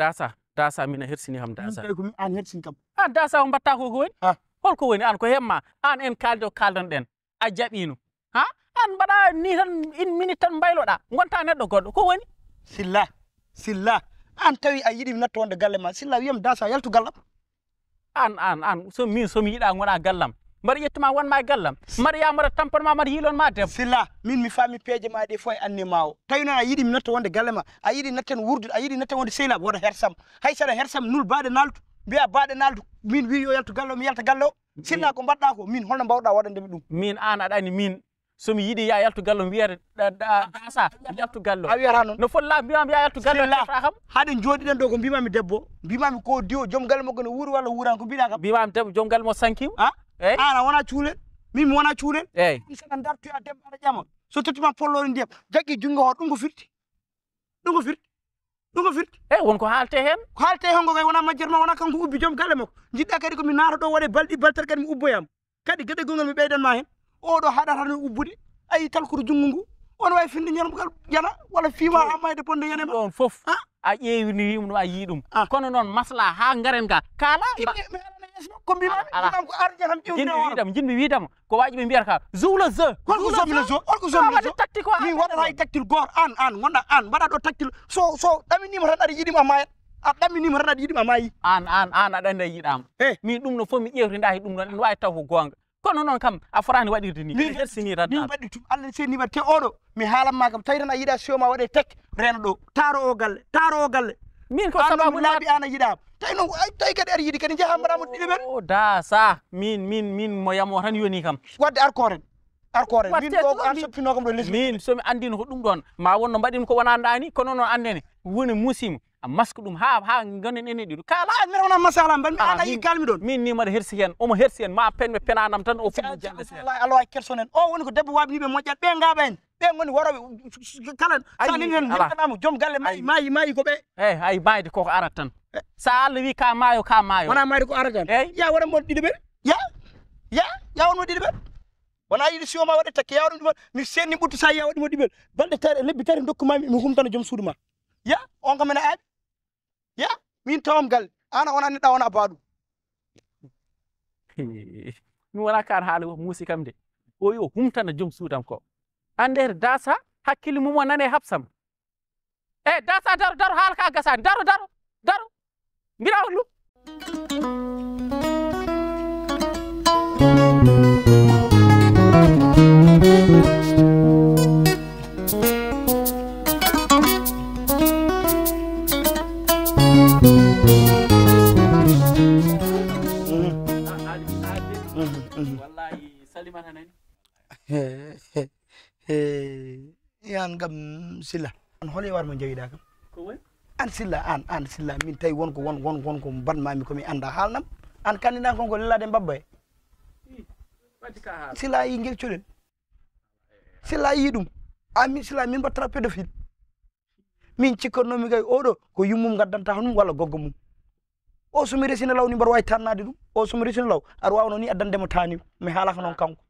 dasa dasa mina hersini ham dasa an hersin kam ha dasa o mbatta ko ko woni ha holko woni an ko hemma an en kaldo den, a jaɓino ha an mbaɗa ni tan minitan minute tan mbayloɗa gonta neɗɗo goɗɗo ko woni silla silla an tawi a yiɗi natto wonde galle ma silla wiyam dasa yaltu gallam an an an so min somi yiɗa gona gallam mbaɗa yettuma wonma e gallam mbaɗa yamara tampanma mbaɗa yiilonma debbo silla min mi faami peeje ma ɗe foof e annima o tawi noon a yiiɗi mi natta wonde galle ma a yiiɗi natten wurdu a yiiɗi natten wonde sehlaɓe woɗa hersam hay saɗa hersam nul baɗe naltu mbiya baɗe naltu min wi yo yaltu galle o mi yalta galle o silla ko mbaɗɗa ko min holno mbawɗa waɗandemi ɗum min an aɗa andi min somi yiiɗi ya yaltu gallo wiyata dasa yaltu gallo a wiyata noon no folla mbimami ya yaltu gallo ata kam haade jooɗiɗen ɗo ko mbimami debbo mbimami ko diwo joom galle makko no wuuri walla wuurani ko mbiɗa kam mbimami debbo joom galle mo sankima a ah? eyi an wona cuulen min mi wona cuulen eyi ɗi saɗa a debbo aɗa ƴama so tottima pollore ndiyam jaggi junngo hoore ɗum ko firti ɗum ko firti ɗum ko firti eyi wonko haalte heen ko haalte heen ko kay wona majjere ma wona kanko ubbi joom galle makko jiɗɗa kadi komi naata ɗo waɗe balɗi baltal kadi mi ubboyama kadi geɗe gongal mi ɓeydanma heen oɗo haɗatano ubbude ayi talkude junngo ngu on wawi finde ñalmgal yana walla fiwa ammayde bonde yanema ɗon fof a ƴeewinirima ɗum a yii ɗum kono noon masla ha garen ga kala ko mbimami jinmi wiidam jinmi wiidam ko waaji ɓe mbiyata ka zoula ze holko zomino zo holko zomino zo tactique o min waɗata hay tactile goto an an gonɗa an mbaɗa ɗo tactile so so ɗaminima tan aɗa yiɗima mayat a ɗamminima tan aɗa yiɗima mayi an an an aɗa andi yiɗama e eh. min ɗum no foof mi ƴewtinda he ɗum ɗon ene wawi taw ko gonga kono noon kam a forani waɗirde ni min hersini tan min mbaɗi tum allah sennima te oɗo mi haalanma kam tawi tan a yiiɗa siwo ma waɗe tek rena ɗo taaro o galle taaro o galle min ko sababu laabi an a yiɗama tay no tay kadi ari yidi kadi jaha mbaɗamo ɗiɗi men o da min min min mo yamowo tan yoni kam wadde arkoren arkoren min ɗo ya an pino kam ɗo lesdi min somi andino ko ɗum ɗon ma wonno mbaɗin ko wona dani kono noon andene woni musim a maska ɗum ha ha gonen ene ɗiɗo kala mbeɗa wona masala mbaɗ mi ah, ana yi kalmi ɗon min ni mbaɗa hersi hen omo hersi hen ma penɓe penanam tan o fuɗɗi jande sen alawa kerson en o woni ko debbo waɓiniɓe moƴƴat ɓe gaɓa en ɓen woni waroɓe kala saninen heɗanama joom galle mai mayi mayi ko ɓe eyyi eh, hay mayde koko arat tan saalu wi ka maayo ka maayo wana mari ko ara tan eh? ya waɗa mo ɗiɗi ya ya ya won mo ɗiɗi wana yidi yiɗi siwo ma wada takke ya waɗa ɗum mi senni ɓuttu sa ya wadi mo ɗiɗi ɓen balɗe tare lebbi tare dokkumami mi humtana joom suudu ma ya on kam ene aaɓi ya min tawam gal an on anneɗa on a baaɗum min wona kar haala muusi kam de o yo humtana joom suudam ko an nder dasa hakkille mum o ne habsam eh dasa daro dar haala ka gasa dar dar dar Míralo. Yan kam sila. Anhole war mun jadi dah kam. Kau? an silla an an silla min tawi wonko won won wonko ko komi anda haalnam an kandina konko lelade mbabba e sila yi ngel colel sila yi ɗum amin sila min mbattata pédophile min cikkannomi kay oɗo ko yummum gaddanta honum walla goggo mum o somi resina law ni mbaɗa wawi tannade ɗum o somi resina law aɗa wawno ni addandema tani mi haalaka noon kanko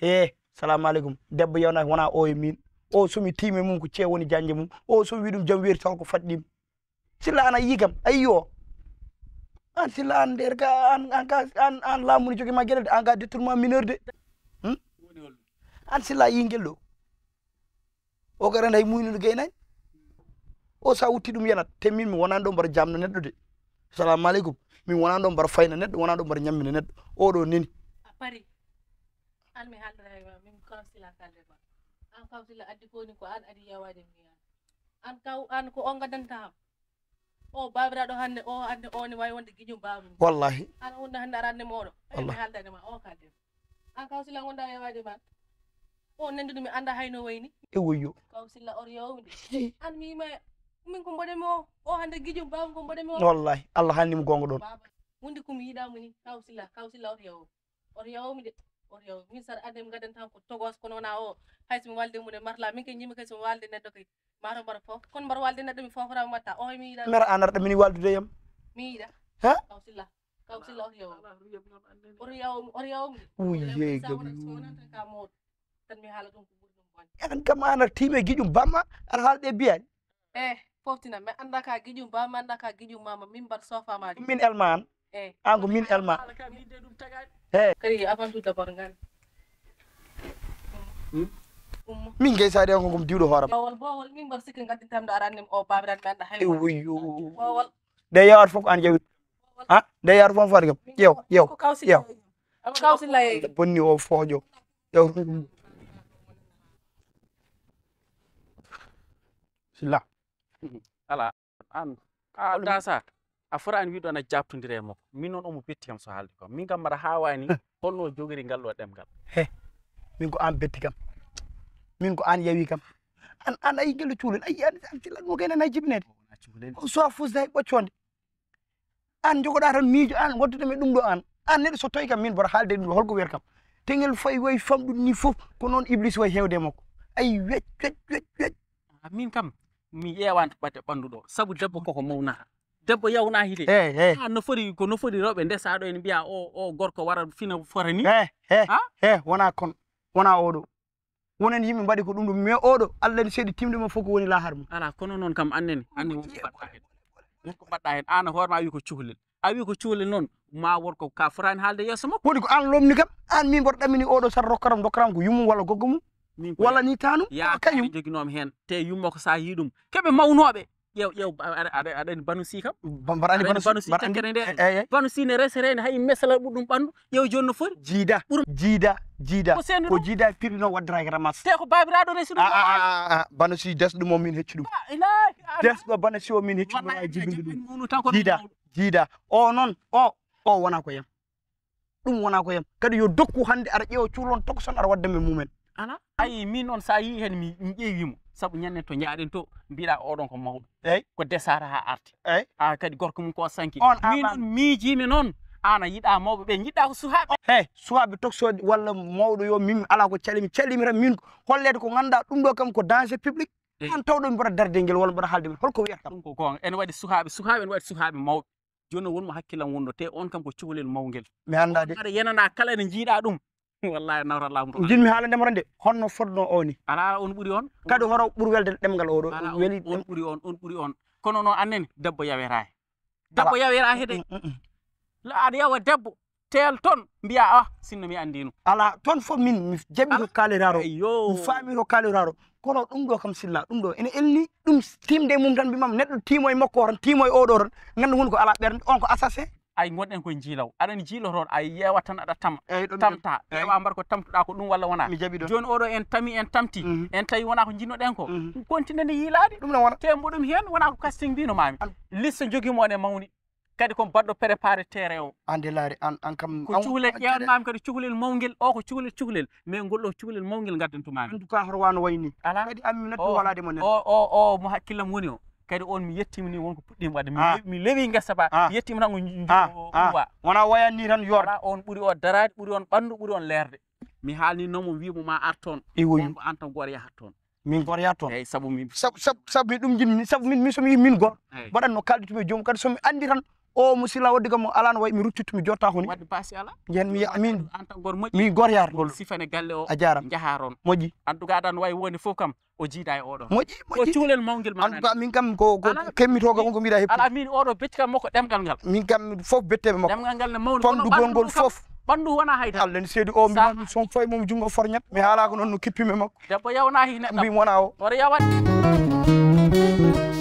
e salamu aleykum debbo yewnaki wona o e min o mi timi mum ko cewoni woni janje mum o so wi dum jam weeri tan ko faddim silla an yigam ayyo an silla an der ga an an an an la mun jogi ma gelde an sila detourment mineur de hm? an silla a yii o gara hay muynu geynay o sa wuti dum yanat te min mi wonani bar jam jamna neddo de assalamu aleykum min fayna bar neddo o do nini a pari an mi haldata min silla kalde ba kau sila adi ko ni ko an adi yawa ni an kau an ko on gadan ta o babra do hande o hande o ni way wonde ginyum babu wallahi an wonde hande arande modo wallahi halda ma o kadde an kau sila wonda yawa de ma o nandu mi anda hayno wayni e woyyo kau sila or yawmi an mi ma min ko mboɗemi o o hande giƴum babu ko o wallahi allah hannimo gongo don wonde komi yiɗamo ni kau sila or yawo or de oriyo min sar adem gaden tan ko togos kono na o hay so walde mun marla min ke nyimi ke so walde neddo ke maro bar fof kon bar walde neddo mi fofra mata o mi yida mer anar de min waldude yam mi da ha kawsilla kawsilla oriyo oriyo oriyo uye gamu ka mod tan mi hala dum ko burdum bon en ya kan kam anar time gijum bamma ar halde biyan eh foftina me anda ka gidum bamma anda ka gidum mama min bar sofa ma min elman eh angu min elma eh kari apa tuh dapat kan hmm? min gay sadi angu gum diudo haram bawal bawal min baru sih kengkati tam daran nim opa beran beran dah hei wuyu bawal deh ya arfuk anje ha deh ya arfuk yo yo yo aku hmm. kau sih lay bunyi ofojo yo sila ala an ala a fora an wiɗo ana jabtodira e makko min noon omo betti kam so haalde ko min kam mbaɗa haawani holno jogori ngal ɗo e ɗemgal he min ko an betti kam min ko an yawi kam an an ayi gelle cuulen ayi an sillanmo jibinede so a fusda e ɓoccode an jogoɗa tan miijo an waddude me ɗum ɗo an an neɗɗo so tawi kam min boɗa haalde ɗum ɗo holko wiyata kam tegel fayi wayi famɗum ni fof ko noon iblis wayi hewde e makko ayi wej wej wej ah, min kam mi ƴeewani to ɓadde ɓanndu sabu debbo koko mawnata debbo yawna hide eh, eh. ha no foti ko no foti rewɓe ndesa ɗo en mbiya o oh, o oh, gorko wara fina fota ni e wona kon wona oɗo wonen yimɓe mbaɗi ko ɗum ɗum mais oɗo allah ni seeɗi timde ma fof ko woni lahar mum ala kono noon kam annene anne wonko mbaɗɗa hen an hoore ma wi ko cuhlel a wi ko cuhlel noon ma worko ka fotani haalde yesso makko woni ko an lomni kam an min mboɗo ɗamini oɗo sara rokkaram dokkaram ko yummum walla goggo mum walla ni tanum kañum joguinomi hen te yummo ko sa ɗum keɓe mawnoɓe ƴew ƴew aɗani banu si kam mbaɗani banu si cakkere nde banu si ne rese rende hay mesala ɓurɗum ɓandu ƴew joni no foti jiida ɓur jiida jiida ko jiida pirɗi noon waddata e ramas te ko babiraɗo resi ɗum banu si desɗo ɗum min hecci ɗum desɗo banu si o min hecci ɗum e jibinde ɗum jiida jiida o noon o o wona ko yam ɗum wona ko yam kadi yo dokku hannde aɗa ƴeewa cuhlon tokson aɗa wadda men mumen ala ayi min noon sa yii hen mi ƴeewimo sabu ñande to jaaɗen to mbiɗa oɗon ko mawɗo eyyi ko desara ha arte eyyi a kadi gorko mum ko sanki on min noon miijimi noon ana yiɗa mawɓeɓe ɓe jiɗɗa ko suhaaɓe hey suhaaɓe toxode walla mawɗo yo min ala ko calimi calimi tan min hollede ko ganduɗa ɗum ɗo kam ko danger public an tawɗo mi mbaɗa darde ngel walla mbaɗa haalde mi holko wiyata ɗum ko gonga ene waɗi suhaaɓe suhaaɓe ene waɗi suhaaɓe mawɓe joni noon wonmo hakkillam wonno te on kam ko cohlel mawgel mi anndade aɗa yenana kala ene jiiɗa ɗum wallahi nawra lamru jinmi haala ndemaron de honno fodno o ni ala on ɓuri on kadi horo ɓuri welde ɗemgal oɗo weli on ɓuri on on ɓuri on kono noon annene debbo yawera he debbo yawera he de mm, mm, mm. aɗa yawa debbo tel ton mbiya a ah, sinno mi andino ala ton fof min mi jaɓi ko kaliraro mi faami ko kaliraro kono ɗum ɗo kam silla ɗum ɗo ene elni ɗum timde mum tan mbimam neɗɗo timo e makko o tan timo e oɗo tan ko ala ɓernde on ko assassin ay gonɗen koye jiilaw aɗani jiilotoon a yeewat tan aɗa tama tamta ƴeewa mbar ko tamtuɗa ko ɗum walla wona joni oɗo en tami en tamti mhm. en tawi wona ko jinnoɗen ko mhm. continani yiilaade ɗum wona te mboɗum heen wona ko casting mbino mami liste joguimo e mawni kadi ko baddo préparé terrain o ande laari an an kam ko cuhlel ƴeewatmami kadi cuhlel mawgel o ko cuhlel cuhlel mais ngol ɗo cuhlel mawguel gaddantumami en tout cas hoto wano wayni ala kadi ammi nattu walade mo o o o mo hakkillam woni o kadi on mi yettimini ni wonko puɗɗima wadde ah. mi lewi guesa ba ah. yettima tan ko ah. wa wona wayanni tan yorda on ɓuuri o darade ɓuuri on ɓandu ɓuuri on lerde mi haalni nomo wimo ma ar toon wonko an tan goto yahat toon min goto yahat toon eyyi saabu min sabu min ɗum jinmi saabu min somi min goto kalditumi e jomum kadi somi andi tan o oh, musila wadde gam alano way mi ruttittu mi jotta honi wadde passé ala jen mi amin mi goryar gol sifane galle o a jaram jaha ron moƴƴi anduga aɗan way woni fof kam o jiida e oɗo moƴƴi ko cuhlel mawguel ma anduga min kam ko kemmitoga on ko mbiɗa heppi ala min oɗo betti kam makko ɗemgal ngal min kam fof bettebe makko ɗemgal ngal ne mawni famɗugol ngol fof ɓanndu wona hayta allah ni seedi o mbimi son fayi mum junngo forñat mi haala ko noon no kippimi makko debbo yawna hine mbimi wona o oɗa yawan